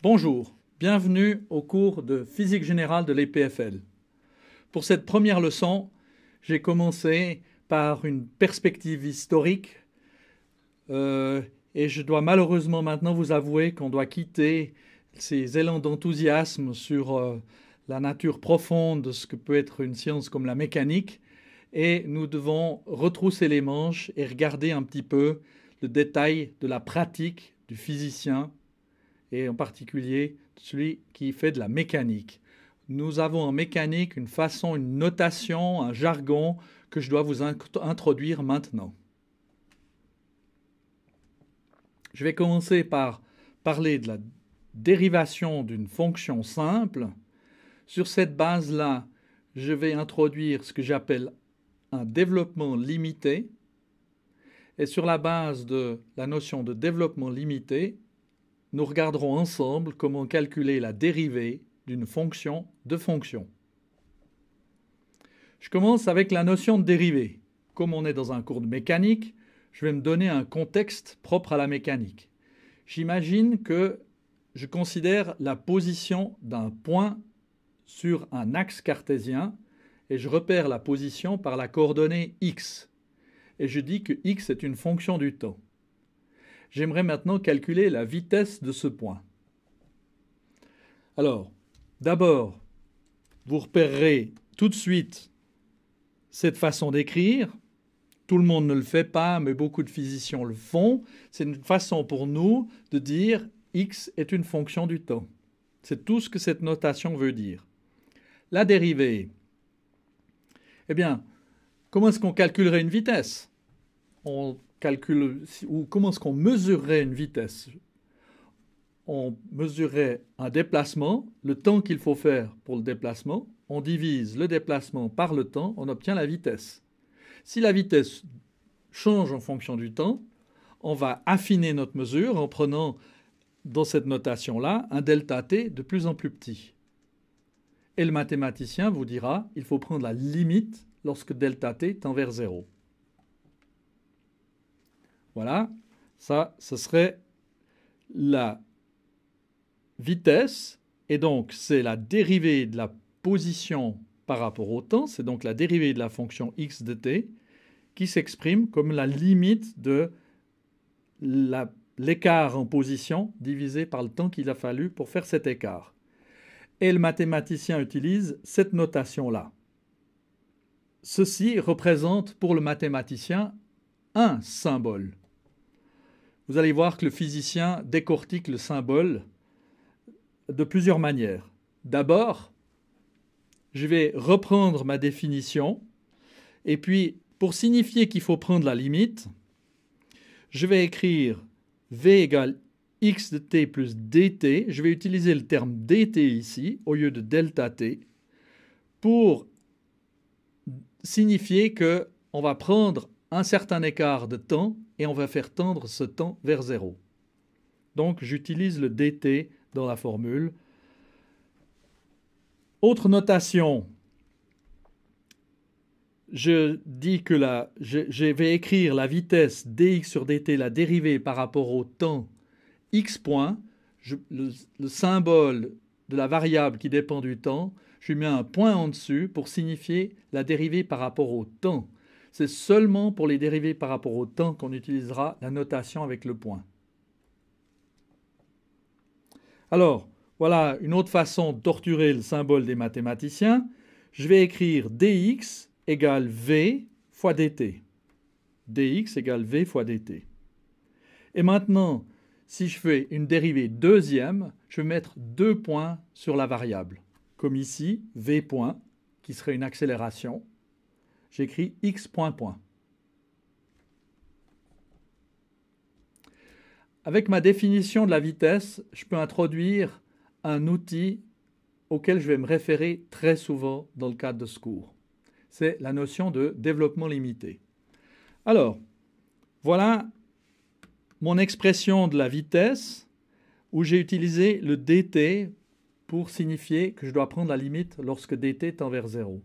Bonjour, bienvenue au cours de physique générale de l'EPFL. Pour cette première leçon, j'ai commencé par une perspective historique euh, et je dois malheureusement maintenant vous avouer qu'on doit quitter ces élans d'enthousiasme sur euh, la nature profonde de ce que peut être une science comme la mécanique et nous devons retrousser les manches et regarder un petit peu le détail de la pratique du physicien et en particulier celui qui fait de la mécanique. Nous avons en mécanique une façon, une notation, un jargon que je dois vous introduire maintenant. Je vais commencer par parler de la dérivation d'une fonction simple. Sur cette base-là, je vais introduire ce que j'appelle un développement limité. Et sur la base de la notion de développement limité, nous regarderons ensemble comment calculer la dérivée d'une fonction de fonction. Je commence avec la notion de dérivée. Comme on est dans un cours de mécanique, je vais me donner un contexte propre à la mécanique. J'imagine que je considère la position d'un point sur un axe cartésien et je repère la position par la coordonnée x. Et je dis que x est une fonction du temps. J'aimerais maintenant calculer la vitesse de ce point. Alors, d'abord, vous repérerez tout de suite cette façon d'écrire. Tout le monde ne le fait pas, mais beaucoup de physiciens le font. C'est une façon pour nous de dire x est une fonction du temps. C'est tout ce que cette notation veut dire. La dérivée. Eh bien, comment est-ce qu'on calculerait une vitesse On ou comment est-ce qu'on mesurerait une vitesse On mesurait un déplacement, le temps qu'il faut faire pour le déplacement, on divise le déplacement par le temps, on obtient la vitesse. Si la vitesse change en fonction du temps, on va affiner notre mesure en prenant dans cette notation-là un delta t de plus en plus petit. Et le mathématicien vous dira, il faut prendre la limite lorsque delta t tend vers 0. Voilà, ça, ce serait la vitesse, et donc c'est la dérivée de la position par rapport au temps, c'est donc la dérivée de la fonction x de t, qui s'exprime comme la limite de l'écart en position divisé par le temps qu'il a fallu pour faire cet écart. Et le mathématicien utilise cette notation-là. Ceci représente pour le mathématicien un symbole. Vous allez voir que le physicien décortique le symbole de plusieurs manières. D'abord, je vais reprendre ma définition et puis pour signifier qu'il faut prendre la limite, je vais écrire V égale x de t plus dt. Je vais utiliser le terme dt ici au lieu de delta t pour signifier que on va prendre un certain écart de temps et on va faire tendre ce temps vers zéro. Donc j'utilise le dt dans la formule. Autre notation, je dis que la, je, vais écrire la vitesse dx sur dt, la dérivée par rapport au temps x point, le, symbole de la variable qui dépend du temps, je lui mets un point en dessus pour signifier la dérivée par rapport au temps. C'est seulement pour les dérivés par rapport au temps qu'on utilisera la notation avec le point. Alors, voilà une autre façon de torturer le symbole des mathématiciens. Je vais écrire dx égale v fois dt. dx égale v fois dt. Et maintenant, si je fais une dérivée deuxième, je vais mettre deux points sur la variable. Comme ici, v point, qui serait une accélération, j'écris x point point. Avec ma définition de la vitesse, je peux introduire un outil auquel je vais me référer très souvent dans le cadre de ce cours. C'est la notion de développement limité. Alors, voilà mon expression de la vitesse où j'ai utilisé le dt pour signifier que je dois prendre la limite lorsque dt tend vers 0.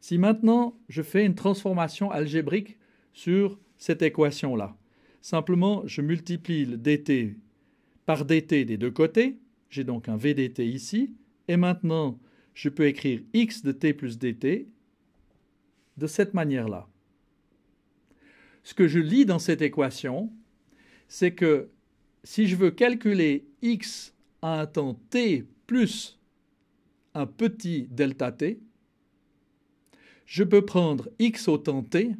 Si maintenant je fais une transformation algébrique sur cette équation-là, simplement je multiplie le dt par dt des deux côtés, j'ai donc un vdt ici, et maintenant je peux écrire x de t plus dt de cette manière-là. Ce que je lis dans cette équation, c'est que si je veux calculer x à un temps t plus un petit delta t, je peux prendre x au temps t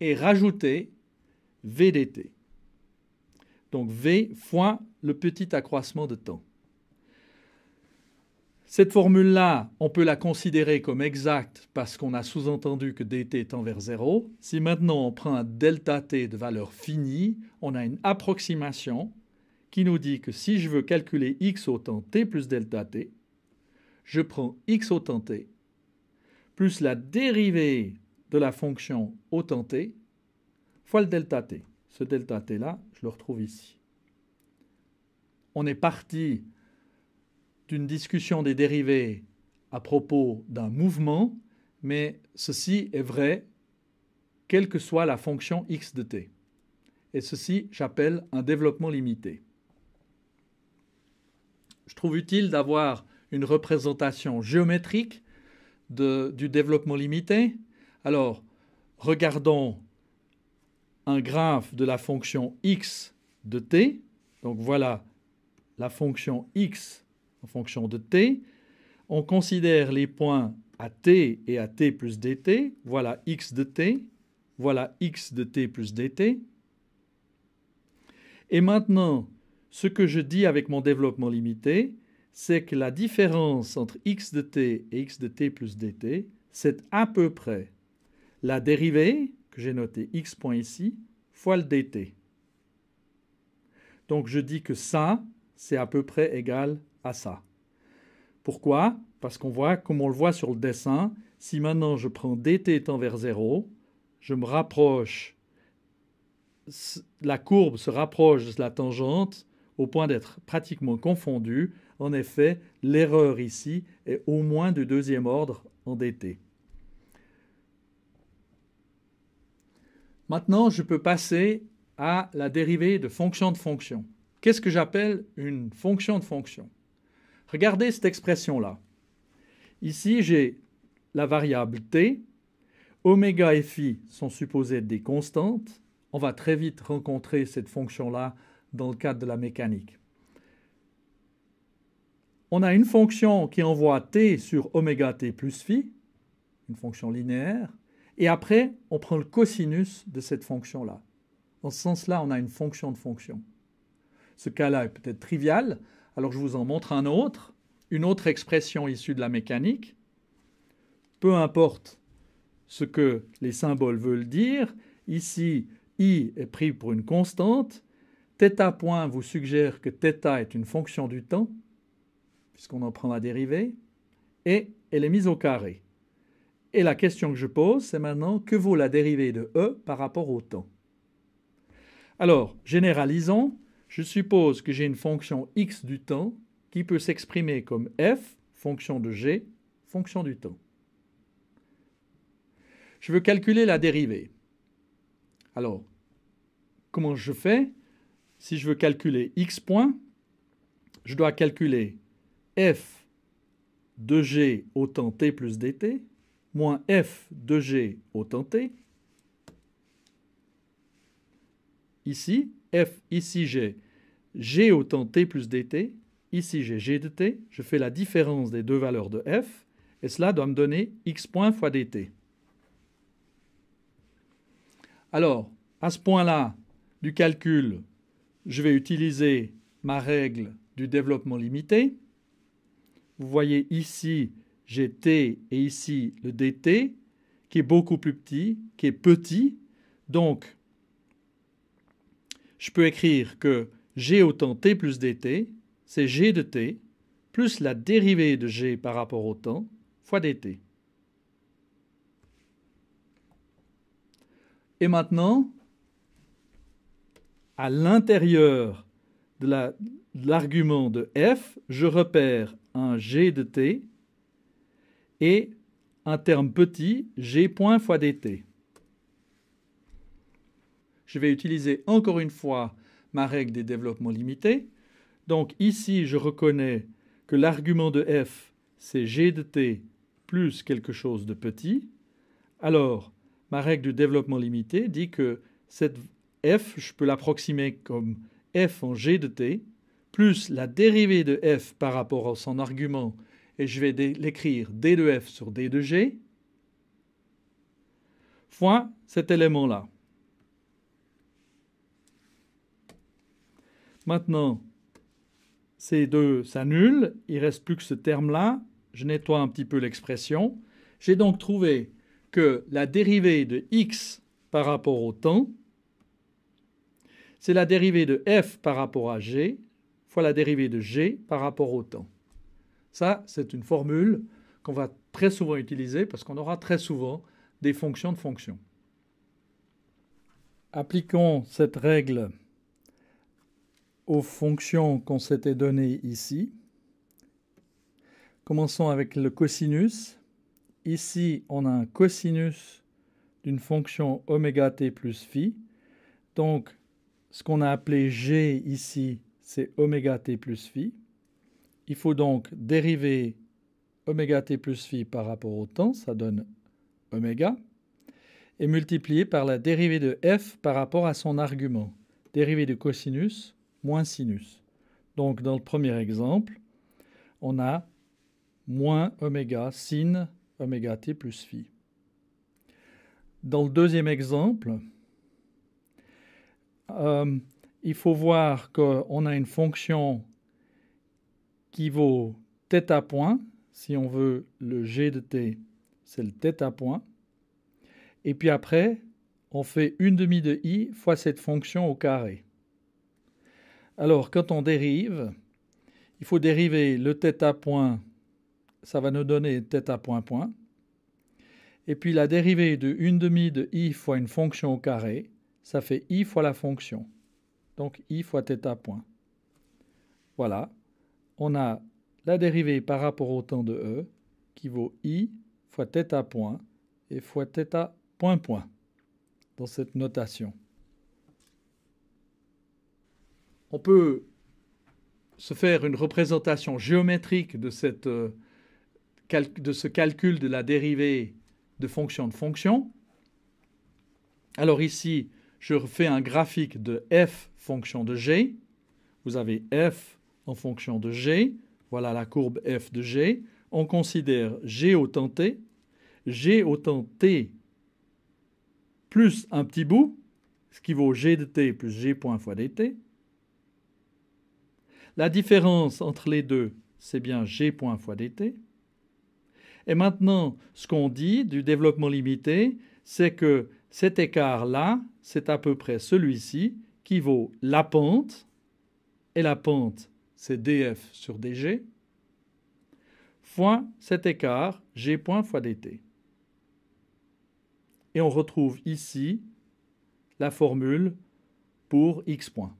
et rajouter v dt. Donc v fois le petit accroissement de temps. Cette formule-là, on peut la considérer comme exacte parce qu'on a sous-entendu que dt tend vers 0. Si maintenant on prend un delta t de valeur finie, on a une approximation qui nous dit que si je veux calculer x temps t plus delta t, je prends x au temps t plus la dérivée de la fonction au t fois le delta t. Ce delta t là, je le retrouve ici. On est parti d'une discussion des dérivées à propos d'un mouvement, mais ceci est vrai quelle que soit la fonction x de t. Et ceci, j'appelle un développement limité. Je trouve utile d'avoir une représentation géométrique du développement limité. Alors, regardons un graphe de la fonction x de t. Donc voilà la fonction x en fonction de t. On considère les points à t et à t plus dt. Voilà x de t. Voilà x de t plus dt. Et maintenant, ce que je dis avec mon développement limité, c'est que la différence entre x de t et x de t plus dt, c'est à peu près la dérivée, que j'ai notée x point ici, fois le dt. Donc je dis que ça, c'est à peu près égal à ça. Pourquoi Parce qu'on voit, comme on le voit sur le dessin, si maintenant je prends dt tend vers 0, je me rapproche, la courbe se rapproche de la tangente au point d'être pratiquement confondue, en effet, l'erreur ici est au moins de deuxième ordre dt. Maintenant, je peux passer à la dérivée de fonction de fonction. Qu'est-ce que j'appelle une fonction de fonction Regardez cette expression-là. Ici, j'ai la variable t. Oméga et phi sont supposés être des constantes. On va très vite rencontrer cette fonction-là dans le cadre de la mécanique on a une fonction qui envoie t sur oméga t plus phi, une fonction linéaire, et après, on prend le cosinus de cette fonction-là. Dans ce sens-là, on a une fonction de fonction. Ce cas-là est peut-être trivial, alors je vous en montre un autre, une autre expression issue de la mécanique. Peu importe ce que les symboles veulent dire, ici, i est pris pour une constante, θ point vous suggère que θ est une fonction du temps, puisqu'on en prend la dérivée, et elle est mise au carré. Et la question que je pose, c'est maintenant que vaut la dérivée de E par rapport au temps Alors, généralisons, je suppose que j'ai une fonction x du temps qui peut s'exprimer comme f, fonction de g, fonction du temps. Je veux calculer la dérivée. Alors, comment je fais Si je veux calculer x point, je dois calculer f de g autant t plus dt moins f de g autant t. Ici, f, ici j'ai g autant t plus dt. Ici j'ai g de t. Je fais la différence des deux valeurs de f. Et cela doit me donner x point fois dt. Alors, à ce point-là du calcul, je vais utiliser ma règle du développement limité. Vous voyez ici t et ici le DT, qui est beaucoup plus petit, qui est petit. Donc, je peux écrire que G temps T plus DT, c'est G de T plus la dérivée de G par rapport au temps fois DT. Et maintenant, à l'intérieur de l'argument de f, je repère un g de t et un terme petit, g point fois dt. Je vais utiliser encore une fois ma règle des développements limités. Donc ici, je reconnais que l'argument de f, c'est g de t plus quelque chose de petit. Alors, ma règle du développement limité dit que cette f, je peux l'approximer comme f en g de t plus la dérivée de f par rapport à son argument, et je vais l'écrire d de f sur d de g, fois cet élément-là. Maintenant, ces deux s'annulent, il ne reste plus que ce terme-là, je nettoie un petit peu l'expression. J'ai donc trouvé que la dérivée de x par rapport au temps, c'est la dérivée de f par rapport à g, fois la dérivée de g par rapport au temps. Ça, c'est une formule qu'on va très souvent utiliser parce qu'on aura très souvent des fonctions de fonctions. Appliquons cette règle aux fonctions qu'on s'était données ici. Commençons avec le cosinus. Ici, on a un cosinus d'une fonction oméga t plus phi. Donc, ce qu'on a appelé g ici, c'est oméga t plus phi. Il faut donc dériver oméga t plus phi par rapport au temps, ça donne oméga, et multiplier par la dérivée de f par rapport à son argument, dérivée de cosinus moins sinus. Donc dans le premier exemple, on a moins oméga sin oméga t plus phi. Dans le deuxième exemple, euh, il faut voir qu'on a une fonction qui vaut θ point. Si on veut le g de t, c'est le θ point. Et puis après, on fait une demi de i fois cette fonction au carré. Alors, quand on dérive, il faut dériver le θ point, ça va nous donner θ point point. Et puis la dérivée de 1 demi de i fois une fonction au carré, ça fait i fois la fonction. Donc i fois θ point. Voilà, on a la dérivée par rapport au temps de E qui vaut i fois θ point et fois θ point point dans cette notation. On peut se faire une représentation géométrique de, euh, de ce calcul de la dérivée de fonction de fonction. Alors ici, je refais un graphique de f fonction de g. Vous avez f en fonction de g. Voilà la courbe f de g. On considère g autant t. g autant t plus un petit bout, ce qui vaut g de t plus g point fois dt. La différence entre les deux, c'est bien g point fois dt. Et maintenant, ce qu'on dit du développement limité, c'est que cet écart-là, c'est à peu près celui-ci qui vaut la pente, et la pente, c'est df sur dg, fois cet écart, g point fois dt. Et on retrouve ici la formule pour x point.